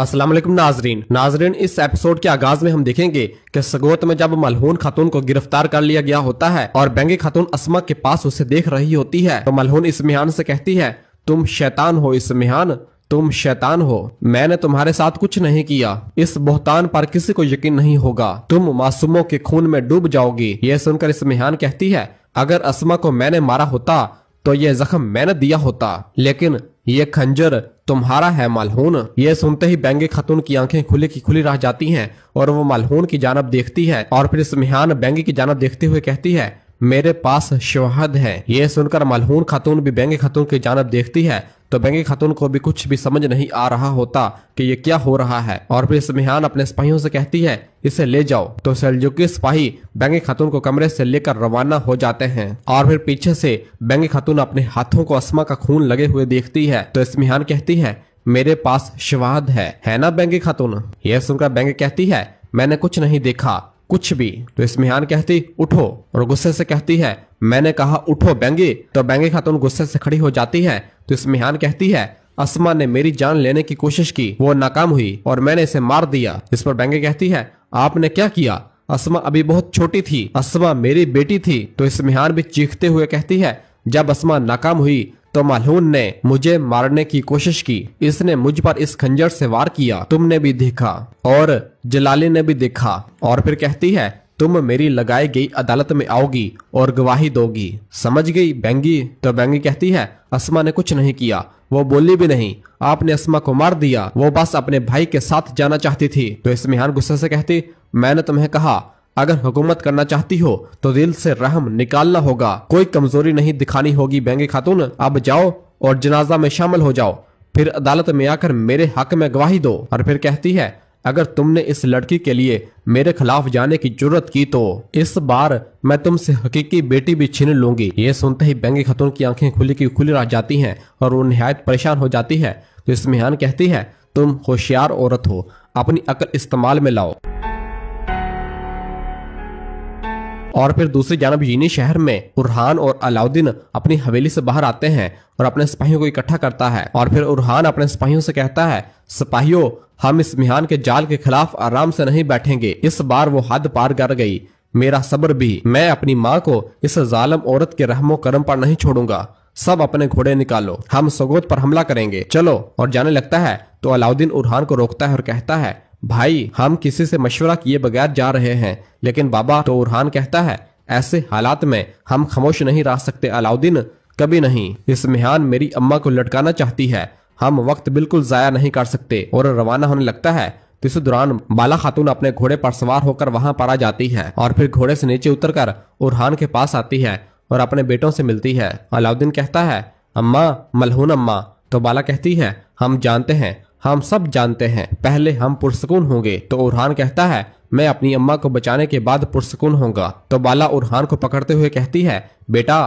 असलम नाजरीन नाजरीन इस एपिसोड के आगाज में हम देखेंगे कि सगोत में जब मलहून खातून को गिरफ्तार कर लिया गया होता है और बैंगी खातून असमा के पास उसे देख रही होती है तो मलहून इसमिहान से कहती है तुम शैतान हो इसमिहान तुम शैतान हो मैंने तुम्हारे साथ कुछ नहीं किया इस बोहतान पर किसी को यकीन नहीं होगा तुम मासूमों के खून में डूब जाओगी ये सुनकर इसमिहान कहती है अगर असमा को मैंने मारा होता तो ये जख्म मैंने दिया होता लेकिन ये खंजर तुम्हारा है मालहून ये सुनते ही बैंगे खतून की आंखें खुली की खुली रह जाती हैं और वो मालहून की जानब देखती है और फिर स्मिहान बैंगे की जानब देखते हुए कहती है मेरे पास शहद है ये सुनकर मालहून खातून भी बैंगे खतून की जानब देखती है तो बैंगी खातून को भी कुछ भी समझ नहीं आ रहा होता कि ये क्या हो रहा है और फिर समिहान अपने सिपाहियों से कहती है इसे ले जाओ तो सलजुकी सिपाही बैंगी खातून को कमरे से लेकर रवाना हो जाते हैं और फिर पीछे से बैंगी खातून अपने हाथों को असमा का खून लगे हुए देखती है तो स्मिहान कहती है मेरे पास शवाद है है ना बैंगी खातून यह सुनकर बैंग कहती है मैंने कुछ नहीं देखा कुछ भी तो इसमिहान कहती उठो और गुस्से से कहती है मैंने कहा उठो बैंगी तो बैंगी खातून गुस्से से खड़ी हो जाती है तो इसमेहान कहती है असमा ने मेरी जान लेने की कोशिश की वो नाकाम हुई और मैंने इसे मार दिया इस पर बैंगे कहती है आपने क्या किया असमा अभी बहुत छोटी थी असमा मेरी बेटी थी तो इसमेहान भी चीखते हुए कहती है जब असमा नाकाम हुई तो मालहून ने मुझे मारने की कोशिश की इसने मुझ पर इस खंजर से वार किया तुमने भी देखा और जलाली ने भी देखा और फिर कहती है तुम मेरी लगाई गई अदालत में आओगी और गवाही दोगी समझ गई बैंगी तो बैंगी कहती है असमा ने कुछ नहीं किया वो बोली भी नहीं आपने असमा को मार दिया वो बस अपने भाई के साथ जाना चाहती थी तो इसमेहान गुस्से से कहती मैंने तुम्हें कहा अगर हुकूमत करना चाहती हो तो दिल से रहम निकालना होगा कोई कमजोरी नहीं दिखानी होगी बैंगी खातून अब जाओ और जनाजा में शामिल हो जाओ फिर अदालत में आकर मेरे हक में गवाही दो और फिर कहती है अगर तुमने इस लड़की के लिए मेरे खिलाफ जाने की जरूरत की तो इस बार मैं तुमसे हकीकी बेटी भी छीन लूंगी ये सुनते ही बैंगी खतून की आंखें खुली की खुली रह जाती हैं और वो नहायत परेशान हो जाती है तो इसमेहान कहती है तुम होशियार औरत हो अपनी अकल इस्तेमाल में लाओ और फिर दूसरी जानब यूनी शहर में उरहान और अलाउद्दीन अपनी हवेली से बाहर आते हैं और अपने सिपाहियों को इकट्ठा करता है और फिर उरहान अपने सिपाहियों से कहता है सिपाहियों हम इस मिहान के जाल के खिलाफ आराम से नहीं बैठेंगे इस बार वो हद पार कर गई मेरा सब्र भी मैं अपनी माँ को इस जालम औरत के रहमो करम पर नहीं छोड़ूंगा सब अपने घोड़े निकालो हम सगोत पर हमला करेंगे चलो और जाने लगता है तो अलाउद्दीन उरहान को रोकता है और कहता है भाई हम किसी से मशवरा किए बगैर जा रहे हैं लेकिन बाबा तो उरहान कहता है ऐसे हालात में हम खामोश नहीं रह सकते अलाउद्दीन कभी नहीं इस मेहान मेरी अम्मा को लटकाना चाहती है हम वक्त बिल्कुल ज़ाया नहीं कर सकते और रवाना होने लगता है तो इस दौरान बाला खातून अपने घोड़े पर सवार होकर वहां पर आ जाती है और फिर घोड़े से नीचे उतरकर उरहान के पास आती है और अपने बेटों से मिलती है अलाउद्दीन कहता है अम्मा मलहून अम्मा तो बाला कहती है हम जानते हैं हम सब जानते हैं पहले हम पुरसकून होंगे तो उरहान कहता है मैं अपनी अम्मा को बचाने के बाद पुरसकून होगा तो बाला उरहान को पकड़ते हुए कहती है बेटा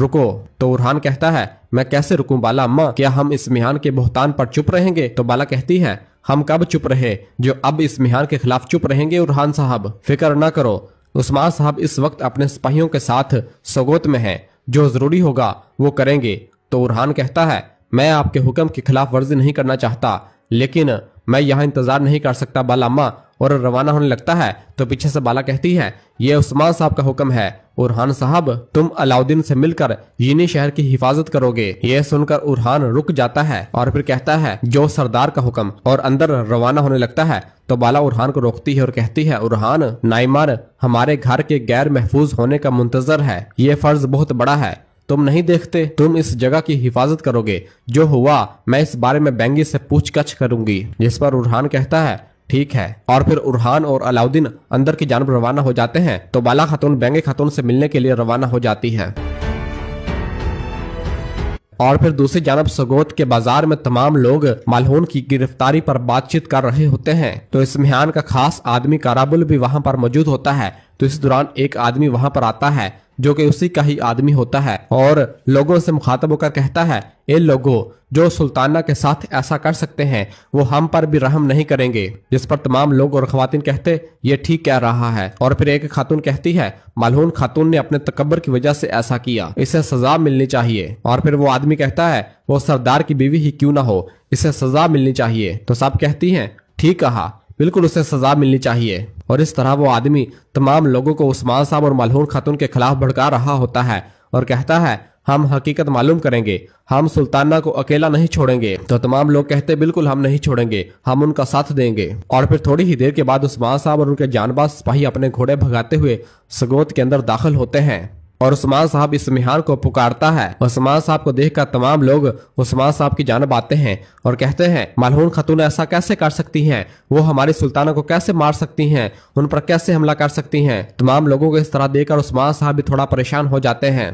रुको तो उरहान कहता है मैं कैसे रुकूं बाला अम्मा क्या हम इस मिहान के बहुतान पर चुप रहेंगे तो बाला कहती है हम कब चुप रहे जो अब इस मिहान के खिलाफ चुप रहेंगे उरहान साहब फिक्र न करो उस्मान साहब इस वक्त अपने सिपाहियों के साथ सगोत में है जो जरूरी होगा वो करेंगे तो उरहान कहता है मैं आपके हुक्म के खिलाफ वर्जी नहीं करना चाहता लेकिन मैं यहाँ इंतजार नहीं कर सकता बाला अम्मा और रवाना होने लगता है तो पीछे से बाला कहती है ये उस्मान साहब का हुक्म है उरहान साहब तुम अलाउद्दीन से मिलकर यीनी शहर की हिफाजत करोगे ये सुनकर उरहान रुक जाता है और फिर कहता है जो सरदार का हुक्म और अंदर रवाना होने लगता है तो बाला उरहान को रोकती है और कहती है उरहान नाइमान हमारे घर के गैर महफूज होने का मुंतजर है ये फर्ज बहुत बड़ा है तुम नहीं देखते तुम इस जगह की हिफाजत करोगे जो हुआ मैं इस बारे में बैंगी से पूछताछ करूंगी जिस पर उरहान कहता है ठीक है और फिर उरहान और अलाउद्दीन अंदर की जानब रवाना हो जाते हैं तो बाला खातून बैंगे खातून से मिलने के लिए रवाना हो जाती है और फिर दूसरी जानब सगोत के बाजार में तमाम लोग मालहून की गिरफ्तारी पर बातचीत कर रहे होते हैं तो इस मेहान का खास आदमी काराबुल भी वहां पर मौजूद होता है तो इस दौरान एक आदमी वहां पर आता है जो कि उसी का ही आदमी होता है और लोगों से मुखातब होकर कहता है ए लोगों जो सुल्ताना के साथ ऐसा कर सकते हैं वो हम पर भी रहम नहीं करेंगे जिस पर तमाम लोग और खातिन कहते ये ठीक कह रहा है और फिर एक खातून कहती है मालहून खातून ने अपने तकबर की वजह से ऐसा किया इसे सजा मिलनी चाहिए और फिर वो आदमी कहता है वो सरदार की बीवी ही क्यों ना हो इसे सजा मिलनी चाहिए तो सब कहती है ठीक कहा बिल्कुल उसे सजा मिलनी चाहिए और इस तरह वो आदमी तमाम लोगों को उस्मान साहब और मलहून खातून के खिलाफ भड़का रहा होता है और कहता है हम हकीकत मालूम करेंगे हम सुल्ताना को अकेला नहीं छोड़ेंगे तो तमाम लोग कहते बिल्कुल हम नहीं छोड़ेंगे हम उनका साथ देंगे और फिर थोड़ी ही देर के बाद उस्मान साहब और उनके जानबाज सिपाही अपने घोड़े भगाते हुए सगोत के अंदर दाखिल होते हैं और उस्मान साहब इस मिहान को पुकारता है उस्मान साहब को देखकर तमाम लोग उस्मान साहब की जानब आते हैं और कहते हैं मलहून खातून ऐसा कैसे कर सकती हैं वो हमारी सुल्ताना को कैसे मार सकती हैं उन पर कैसे हमला कर सकती हैं तमाम लोगों को इस तरह देखकर उस्मान साहब भी थोड़ा परेशान हो जाते हैं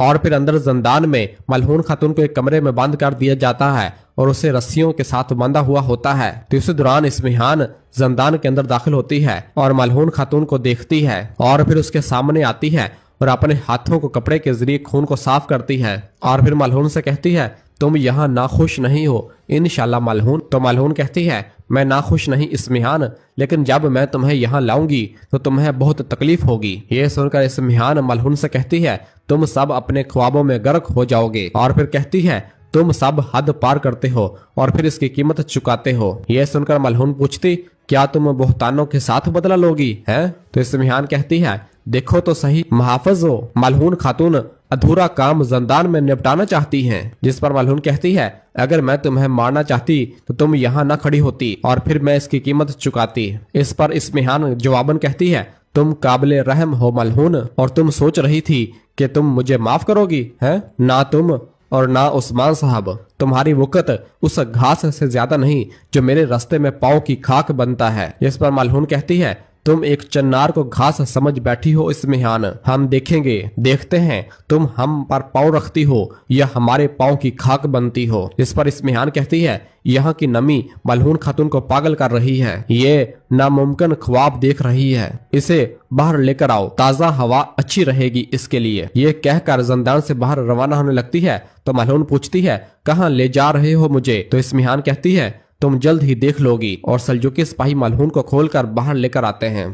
और फिर अंदर जंदान में मलहून खातून को एक कमरे में बंद कर दिया जाता है और उसे रस्सियों के साथ बांधा हुआ होता है तो इस दौरान इसमिहान जंदान के अंदर दाखिल होती है और मलहून खातून को देखती है और फिर उसके सामने आती है और अपने हाथों को कपड़े के जरिए खून को साफ करती है और फिर मलहून से कहती है तुम यहाँ नाखुश नहीं हो इन मलहून तो मलहून कहती है मैं नाखुश नहीं इसमिहान लेकिन जब मैं तुम्हें यहाँ लाऊंगी तो तुम्हें बहुत तकलीफ होगी ये सुनकर इसमिहान मलहून से कहती है तुम सब अपने ख्वाबों में गर्क हो जाओगे और फिर कहती है तुम सब हद पार करते हो और फिर इसकी कीमत चुकाते हो यह सुनकर मलहून पूछती क्या तुम बोहतानों के साथ बदला लोगी है तो इसमिहान कहती है देखो तो सही महाफज हो मलहून खातून अधूरा काम जंदान में निपटाना चाहती हैं जिस पर मलहून कहती है अगर मैं तुम्हें मारना चाहती तो तुम यहाँ न खड़ी होती और फिर मैं इसकी कीमत चुकाती इस पर इसमिहान जवाबन कहती है तुम काबिल रहम हो मलहून और तुम सोच रही थी कि तुम मुझे माफ करोगी है ना तुम और ना उस्मान साहब तुम्हारी वक़त उस घास से ज्यादा नहीं जो मेरे रास्ते में पाओ की खाक बनता है इस पर मालहून कहती है तुम एक चन्नार को घास समझ बैठी हो इस मिहान हम देखेंगे देखते हैं तुम हम पर पाँव रखती हो यह हमारे पाँव की खाक बनती हो इस पर इस मिहान कहती है यहाँ की नमी मलहून खातून को पागल कर रही है ये नामुमकिन ख्वाब देख रही है इसे बाहर लेकर आओ ताजा हवा अच्छी रहेगी इसके लिए ये कहकर जंदान से बाहर रवाना होने लगती है तो मलहून पूछती है कहाँ ले जा रहे हो मुझे तो इस कहती है तुम जल्द ही देख लोगी और सलजुकी सिपाही मलहून को खोलकर बाहर लेकर आते हैं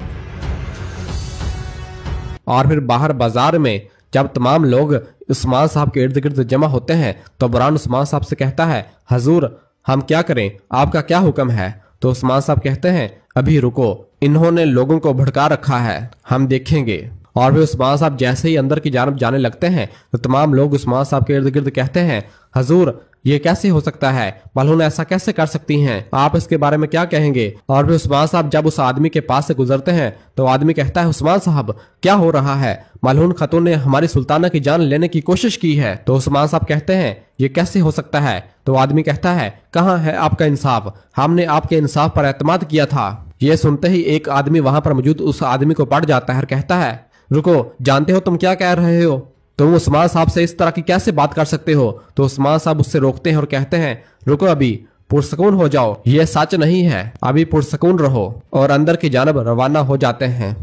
और फिर बाहर बाजार में जब तमाम लोग उस्मान साहब के इर्द गिर्द जमा होते हैं तो बुरान उस्मान साहब से कहता है हजूर हम क्या करें आपका क्या हुक्म है तो उस्मान साहब कहते हैं अभी रुको इन्होंने लोगों को भड़का रखा है हम देखेंगे और फिर उस्मान साहब जैसे ही अंदर की जानब जाने लगते हैं तो तमाम लोग उस्मान साहब के इर्द गिर्द कहते हैं हजूर ये कैसे हो सकता है बलून ऐसा कैसे कर सकती हैं आप इसके बारे में क्या कहेंगे और फिर उस्मान साहब जब उस आदमी के पास से गुजरते हैं तो आदमी कहता है उस्मान साहब क्या हो रहा है मलहून खतून ने हमारी सुल्ताना की जान लेने की कोशिश की है तो उस्मान साहब कहते हैं ये कैसे हो सकता है तो आदमी कहता है कहाँ है आपका इंसाफ हमने आपके इंसाफ पर एतमाद किया था ये सुनते ही एक आदमी वहाँ पर मौजूद उस आदमी को पड़ जाता है और कहता है रुको जानते हो तुम क्या कह रहे हो तो वो उस्मान साहब से इस तरह की कैसे बात कर सकते हो तो उस्मान साहब उससे रोकते हैं और कहते हैं रुको अभी पुरसकून हो जाओ ये सच नहीं है अभी पुरसकून रहो और अंदर की जानब रवाना हो जाते हैं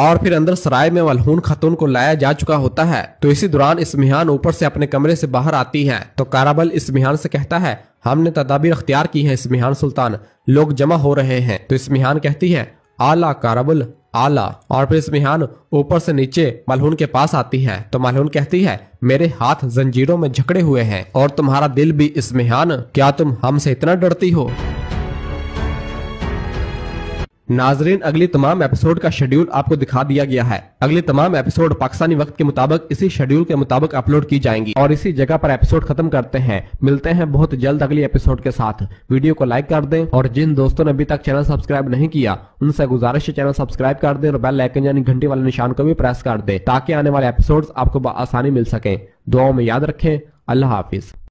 और फिर अंदर सराय में मलहून खतून को लाया जा चुका होता है तो इसी दौरान इसमिहान ऊपर से अपने कमरे से बाहर आती है तो काराबल इसमिहान से कहता है हमने तदाबीर अख्तियार की है इसमिहान सुल्तान लोग जमा हो रहे हैं तो इसमिहान कहती है आला काराबल आला और फिर स्मिहान ऊपर से नीचे मलहून के पास आती है तो मलहून कहती है मेरे हाथ जंजीरों में झकड़े हुए हैं और तुम्हारा दिल भी स्मिहान क्या तुम हमसे इतना डरती हो नाजरीन अगले तमाम एपिसोड का शेड्यूल आपको दिखा दिया गया है अगले तमाम एपिसोड पाकिस्तानी वक्त के मुताबिक इसी शेड्यूल के मुताबिक अपलोड की जाएंगी और इसी जगह पर एपिसोड खत्म करते हैं मिलते हैं बहुत जल्द अगले एपिसोड के साथ वीडियो को लाइक कर दें और जिन दोस्तों ने अभी तक चैनल सब्सक्राइब नहीं किया उनसे गुजारिश है चैनल सब्सक्राइब कर दें और बेल लाइकन यानी घंटे वाले निशान को भी प्रेस कर दे ताकि आने वाले एपिसोड आपको आसानी मिल सके दुआओं में याद रखें अल्लाह हाफिज़